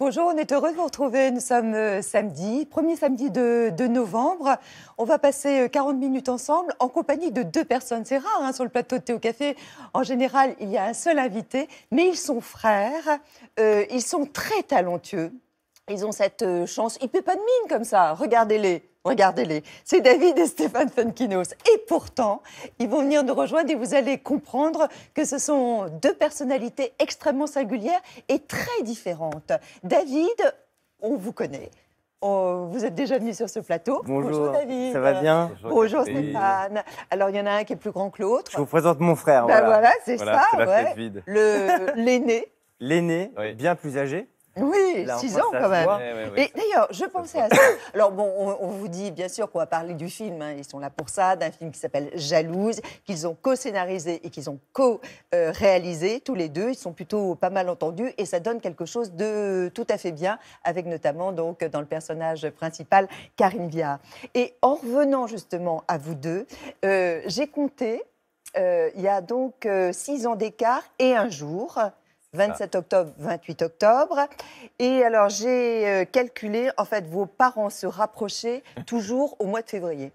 Bonjour, on est heureux de vous retrouver. Nous sommes euh, samedi, premier samedi de, novembre. On va passer 40 euh, minutes ensemble en compagnie de deux personnes. C'est rare hein, sur le plateau de au Café. En général, il y a un seul invité, mais ils sont frères. Euh, ils sont très talentueux. Ils ont cette chance. Ils ne paient pas de mine comme ça. Regardez-les. Regardez-les. C'est David et Stéphane Funkinos. Et pourtant, ils vont venir nous rejoindre et vous allez comprendre que ce sont deux personnalités extrêmement singulières et très différentes. David, on vous connaît. Oh, vous êtes déjà venu sur ce plateau. Bonjour, David. Ça va bien Bonjour, Stéphane. Alors, il y en a un qui est plus grand que l'autre. Je vous présente mon frère. Ben voilà, c'est ça. Ouais. L'aîné. L'aîné, bien plus âgé. Oui, six ans quand même. et d'ailleurs, je pensais à ça. Alors bon, on, vous dit bien sûr qu'on va parler du film, hein. ils sont là pour ça, d'un film qui s'appelle Jalouse, qu'ils ont co-scénarisé et qu'ils ont co-réalisé tous les deux. Ils sont plutôt pas mal entendus et ça donne quelque chose de tout à fait bien, avec notamment donc dans le personnage principal, Karine Viard. Et en revenant justement à vous deux, euh, j'ai compté, euh, il y a donc euh, six ans d'écart et un jour. 27 octobre, 28 octobre. Et alors, j'ai euh, calculé, en fait, vos parents se rapprochaient toujours au mois de février.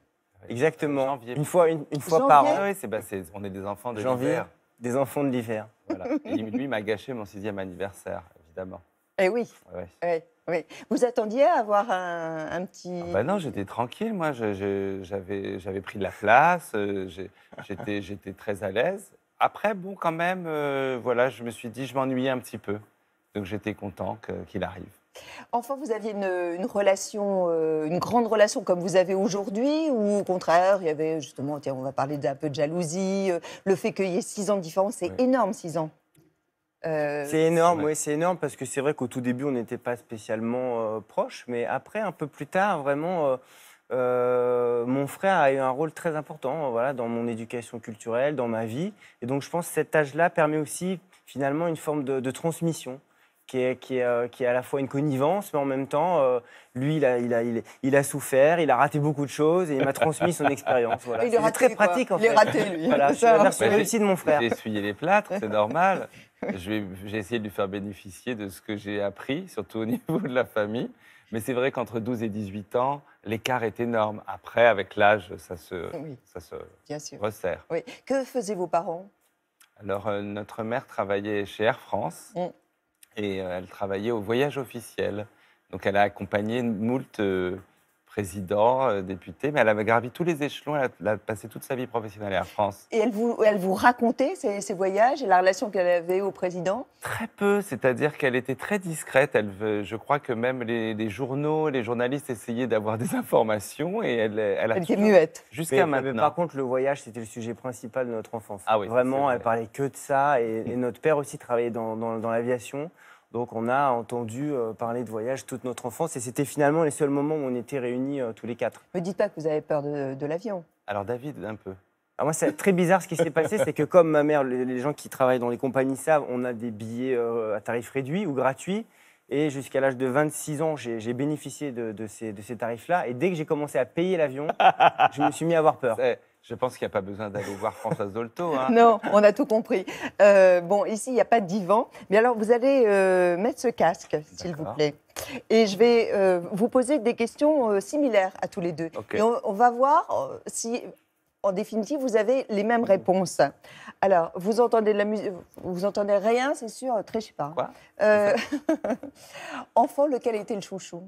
Exactement. Une fois, une, fois par an. Ah oui, c'est, bah, on est des enfants de Janvier, l'hiver. Des enfants de l'hiver. Voilà. Et lui m'a gâché mon sixième anniversaire, évidemment. Eh oui. Ouais. Eh Vous attendiez à avoir un, petit. Ah bah non, j'étais tranquille, moi. Je, j'avais, j'avais pris de la place, euh, j'étais, j'étais très à l'aise après, bon, quand même, euh, voilà, je me suis dit, je m'ennuyais un petit peu. Donc j'étais content qu'il arrive. Enfin, vous aviez une, relation, euh, une grande relation comme vous avez aujourd'hui, ou au contraire, il y avait justement, tiens, on va parler d'un peu de jalousie, euh, le fait qu'il y ait six ans de différence, c'est énorme, six ans. c'est énorme, oui, c'est énorme parce que c'est vrai qu'au tout début, on n'était pas spécialement proches, mais après, un peu plus tard, vraiment euh, mon frère a eu un rôle très important voilà, dans mon éducation culturelle, dans ma vie. Et donc, je pense que cet âge-là permet aussi, finalement, une forme de, transmission. Euh, qui est, à la fois une connivence, mais en même temps, euh, lui, il a, souffert, il a raté beaucoup de choses et il m'a transmis son expérience. Voilà. Il est très pratique, en fait. Il raté, lui. voilà, de mon frère. J'ai essuyé les plâtres, c'est normal. J'ai essayé de lui faire bénéficier de ce que j'ai appris, surtout au niveau de la famille. Mais c'est vrai qu'entre 12 et 18 ans, l'écart est énorme. Après, avec l'âge, ça se, ça se resserre. Oui. Que faisaient vos parents Alors, euh, notre mère travaillait chez Air France mm. et euh, elle travaillait au voyage officiel. Donc, elle a accompagné moult euh, président, euh, député, mais elle a gravi tous les échelons, elle a, passé toute sa vie professionnelle à France. Et elle vous, elle vous racontait ses, voyages et la relation qu'elle avait au président Très peu, c'est-à-dire qu'elle était très discrète. Elle, je crois que même les, journaux, les journalistes essayaient d'avoir des informations et elle, elle était muette. Jusqu'à maintenant. par contre, le voyage, c'était le sujet principal de notre enfance. Ah oui, Vraiment, elle parlait que de ça et, notre père aussi travaillait dans, dans l'aviation. Donc on a entendu euh, parler de voyage toute notre enfance et c'était finalement les seuls moments où on était réunis euh, tous les quatre. Ne dites pas que vous avez peur de, l'avion. Alors David, un peu. Ah, moi, c'est très bizarre ce qui s'est passé, c'est que comme ma mère, les gens qui travaillent dans les compagnies savent, on a des billets euh, à tarif réduit ou gratuit. Et jusqu'à l'âge de 26 ans, j'ai bénéficié de ces tarifs-là. Et dès que j'ai commencé à payer l'avion, je me suis mis à avoir peur. Je pense qu'il n'y a pas besoin d'aller voir Françoise Dolto. Hein. Non, on a tout compris. Euh, bon, ici, il n'y a pas de divan. Mais alors, vous allez euh, mettre ce casque, s'il vous plaît. Et je vais euh, vous poser des questions similaires à tous les deux. on, va voir si, en définitive, vous avez les mêmes réponses. Alors, vous entendez de la musique, vous entendez rien, c'est sûr, très, je sais pas. Hein. Enfant, lequel était le chouchou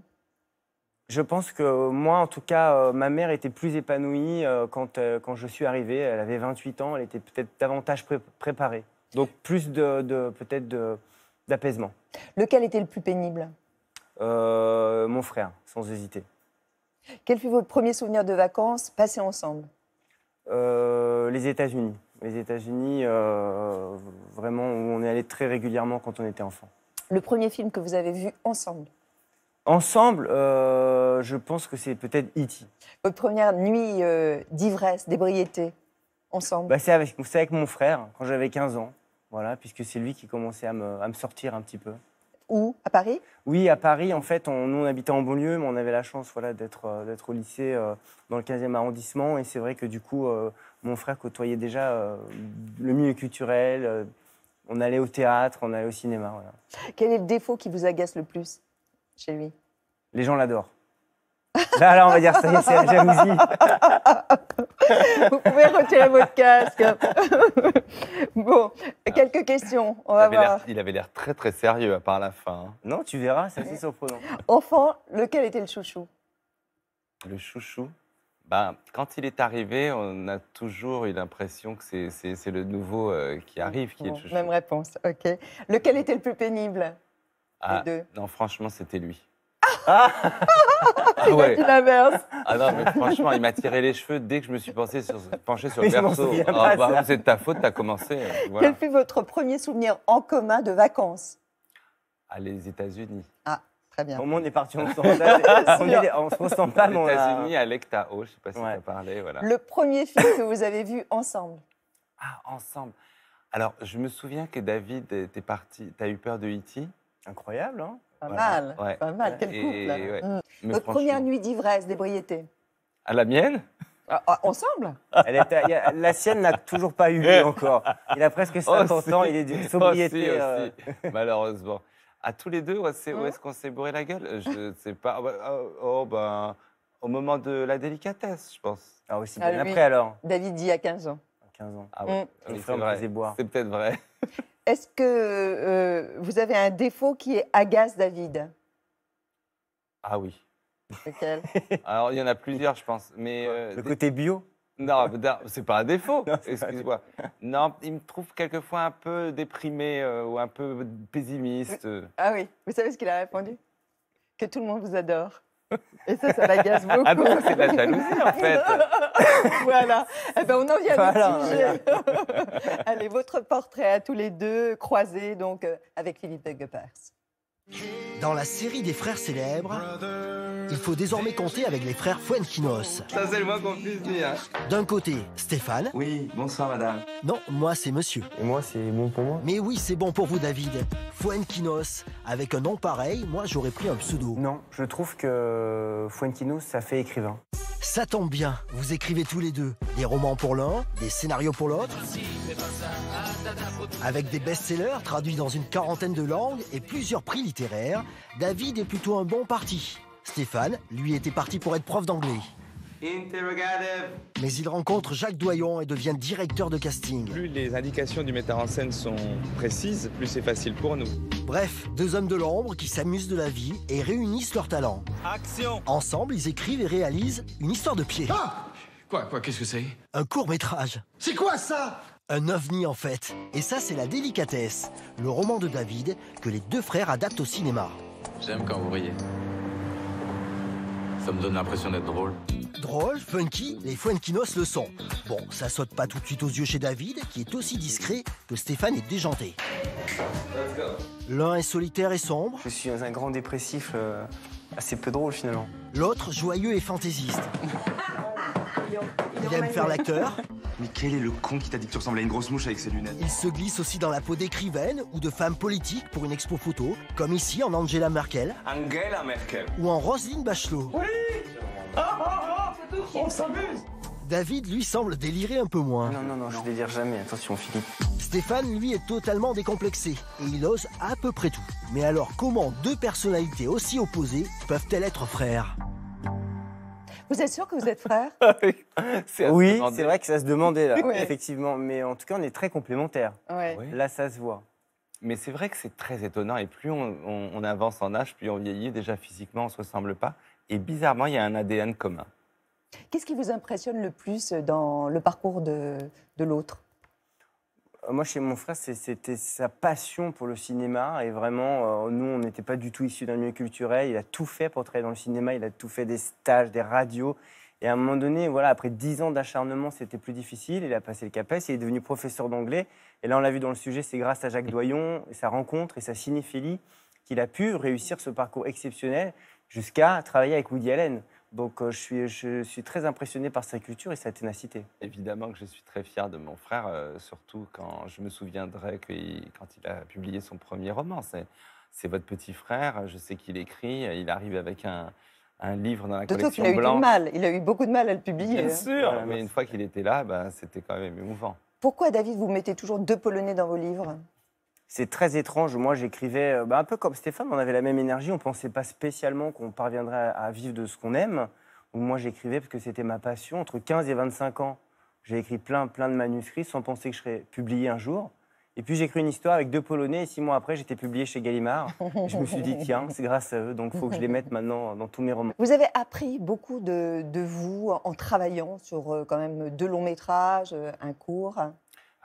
je pense que moi, en tout cas, euh, ma mère était plus épanouie euh, euh, quand, je suis arrivé. Elle avait 28 ans, elle était peut-être davantage préparée. Donc plus peut-être d'apaisement. Lequel était le plus pénible Mon frère, sans hésiter. Quel fut votre premier souvenir de vacances passées ensemble Les États-Unis. Les États-Unis, vraiment, où on est allé très régulièrement quand on était enfant. Le premier film que vous avez vu ensemble Ensemble, euh, je pense que c'est peut-être Iti. E Votre première nuit euh, d'ivresse, d'ébriété, ensemble bah, c'est, avec, mon frère, quand j'avais 15 ans, voilà, puisque c'est lui qui commençait à me, sortir un petit peu. Où À Paris Oui, à Paris. En fait, on, nous, on habitait en banlieue, mais on avait la chance voilà, d'être, euh, au lycée dans le 15e arrondissement. Et c'est vrai que du coup, mon frère côtoyait déjà le milieu culturel. on allait au théâtre, on allait au cinéma. Quel est le défaut qui vous agace le plus chez lui Les gens l'adorent. Là, là, on va dire ça y est, c'est la jalousie. Vous pouvez retirer votre casque. bon, quelques questions, on va il Il avait l'air très très sérieux à part la fin. Hein. Non, tu verras, c'est assez surprenant. Enfant, lequel était le chouchou Le chouchou ben, quand il est arrivé, on a toujours eu l'impression que c'est le nouveau euh, qui arrive, qui est le chouchou. Même réponse, ok. Lequel était le plus pénible ah, non, franchement, c'était lui. Ah, ah, ah ouais. l'inverse. Ah non, mais franchement, il m'a tiré les cheveux dès que je me suis penchée sur, penché sur le berceau. Oh, bah, c'est de ta faute, t'as commencé. Euh, voilà. Quel fut votre premier souvenir en commun de vacances À les États-Unis. Ah. Très bien. Au moins, on est parti ensemble. on, est, on se sent pas, mais Les États-Unis, à l'Ectao, je sais pas si ouais. tu as parlé. Voilà. Le premier film que vous avez vu ensemble Ah, ensemble. Alors, je me souviens que David était parti. T'as eu peur de E.T. Incroyable, hein Pas mal, pas mal, quel couple. là. Hum. Votre première nuit d'ivresse, d'ébriété À ah, la mienne ah, ah, ensemble la sienne n'a toujours pas eu lieu encore. Il a presque 50 ans, il est d'une oh, sobriété. Aussi, oh, euh. Malheureusement. À tous les deux, où est-ce hum. qu'on s'est bourré la gueule Je ne sais pas. Bah, oh, ben, au moment de la délicatesse, je pense. Ah, aussi bien après alors David dit à 15 ans. 15 ans. Ah, ouais. Hum. boire. C'est peut-être vrai. Est-ce que euh, vous avez un défaut qui est agace David Ah oui. Lequel Alors, il y en a plusieurs, je pense. Mais, euh, le côté bio Non, c'est pas un défaut, excuse-moi. Non, il me trouve quelquefois un peu déprimé euh, ou un peu pessimiste. Ah oui, vous savez ce qu'il a répondu Que tout le monde vous adore. Et ça, ça l'agace beaucoup. Ah c'est la jalousie, en fait. voilà. Eh ben, on en vient voilà, sujet. Allez, votre portrait à tous les deux, croisés donc euh, avec Philippe de Guepers. Dans la série des frères célèbres, il faut désormais compter avec les frères Fuenquinos. Ça, c'est le moins qu'on puisse dire. D'un côté, Stéphane. Oui, bonsoir, madame. Non, moi, c'est monsieur. Et moi, c'est bon pour moi. Mais oui, c'est bon pour vous, David. Fuenquinos. Avec un nom pareil, moi, j'aurais pris un pseudo. Non, je trouve que Fuenquinos, ça fait écrivain. Ça tombe bien, vous écrivez tous les deux. Des romans pour l'un, des scénarios pour l'autre. Avec des best-sellers traduits dans une quarantaine de langues et plusieurs prix littéraires, David est plutôt un bon parti. Stéphane, lui, était parti pour être prof d'anglais. Mais il rencontre Jacques Doyon et devient directeur de casting. Plus les indications du metteur en scène sont précises, plus c'est facile pour nous. Bref, deux hommes de l'ombre qui s'amusent de la vie et réunissent leurs talents. Action Ensemble, ils écrivent et réalisent une histoire de pied. Ah quoi, quoi, qu'est-ce que c'est Un court métrage. C'est quoi ça un ovni en fait. Et ça, c'est La délicatesse, le roman de David que les deux frères adaptent au cinéma. J'aime quand vous riez. Ça me donne l'impression d'être drôle. Drôle, funky, les Fuenquinos le sont. Bon, ça saute pas tout de suite aux yeux chez David, qui est aussi discret que Stéphane est déjanté. L'un est solitaire et sombre. Je suis un grand dépressif euh, assez peu drôle finalement. L'autre, joyeux et fantaisiste. Il aime faire l'acteur. Mais quel est le con qui t'a dit que tu ressemblais à une grosse mouche avec ses lunettes Il se glisse aussi dans la peau d'écrivaine ou de femme politique pour une expo photo, comme ici en Angela Merkel. Angela Merkel. Ou en Roselyne Bachelot. Oui oh, oh, oh On s'amuse David, lui, semble délirer un peu moins. Non, non, non, je délire jamais, attention Philippe. Stéphane, lui, est totalement décomplexé et il ose à peu près tout. Mais alors, comment deux personnalités aussi opposées peuvent-elles être frères vous êtes sûr que vous êtes frère ah Oui, c'est vrai que ça se demandait, effectivement. Mais en tout cas, on est très complémentaires. Là, ça se voit. Mais c'est vrai que c'est très étonnant. Et plus on, avance en âge, plus on vieillit. Déjà, physiquement, on ne se ressemble pas. Et bizarrement, il y a un ADN commun. Qu'est-ce qui vous impressionne le plus dans le parcours de l'autre euh, moi, chez mon frère, c'était sa passion pour le cinéma. Et vraiment, euh, nous, on n'était pas du tout issus d'un milieu culturel. Il a tout fait pour travailler dans le cinéma. Il a tout fait des stages, des radios. Et à un moment donné, voilà, après dix ans d'acharnement, c'était plus difficile. Il a passé le CAPES, il est devenu professeur d'anglais. Et là, on l'a vu dans le sujet, c'est grâce à Jacques Doyon, et sa rencontre et sa cinéphilie qu'il a pu réussir ce parcours exceptionnel jusqu'à travailler avec Woody Allen. Donc euh, je, suis, je suis très impressionné par sa culture et sa ténacité. Évidemment que je suis très fier de mon frère, euh, surtout quand je me souviendrai que quand il a publié son premier roman. C'est votre petit frère, je sais qu'il écrit, il arrive avec un, livre dans la D'autant qu'il a eu du mal, il a eu beaucoup de mal à le publier. Bien hein. sûr, mais une fois qu'il était là, ben, c'était quand même émouvant. Pourquoi, David, vous mettez toujours deux Polonais dans vos livres c'est très étrange. Moi, j'écrivais euh, bah, un peu comme Stéphane, on avait la même énergie, on ne pensait pas spécialement qu'on parviendrait à vivre de ce qu'on aime. moi, j'écrivais parce que c'était ma passion. Entre 15 et 25 ans, j'ai écrit plein, plein de manuscrits sans penser que je serais publié un jour. Et puis j'ai écrit une histoire avec deux Polonais et six mois après, j'étais publié chez Gallimard. je me suis dit, tiens, c'est grâce à eux, donc il faut que je les mette maintenant dans tous mes romans. Vous avez appris beaucoup de, vous en travaillant sur euh, quand même deux longs métrages, euh, un cours.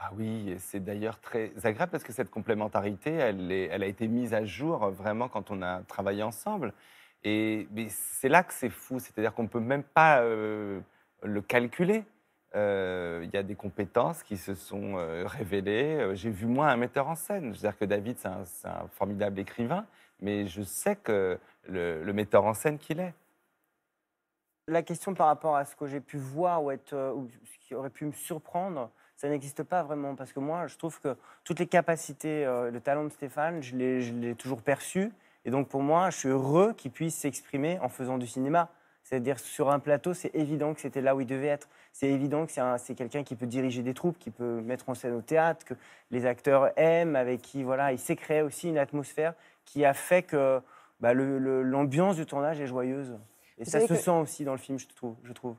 Ah oui, c'est d'ailleurs très agréable parce que cette complémentarité, elle, elle, a été mise à jour vraiment quand on a travaillé ensemble. Et c'est là que c'est fou, c'est-à-dire qu'on ne peut même pas euh, le calculer. Euh, il y a des compétences qui se sont euh, révélées. J'ai vu moi un metteur en scène. Je veux dire que David, c'est un, formidable écrivain, mais je sais que le, le metteur en scène qu'il est la question par rapport à ce que j'ai pu voir ou, être, ou, ce qui aurait pu me surprendre, ça n'existe pas vraiment. Parce que moi, je trouve que toutes les capacités, euh, le talent de Stéphane, je l'ai toujours perçu. Et donc pour moi, je suis heureux qu'il puisse s'exprimer en faisant du cinéma. C'est-à-dire sur un plateau, c'est évident que c'était là où il devait être. C'est évident que c'est quelqu'un qui peut diriger des troupes, qui peut mettre en scène au théâtre, que les acteurs aiment, avec qui voilà, il s'est créé aussi une atmosphère qui a fait que bah, l'ambiance du tournage est joyeuse. Et ça se sent aussi dans le film, je trouve. Je trouve.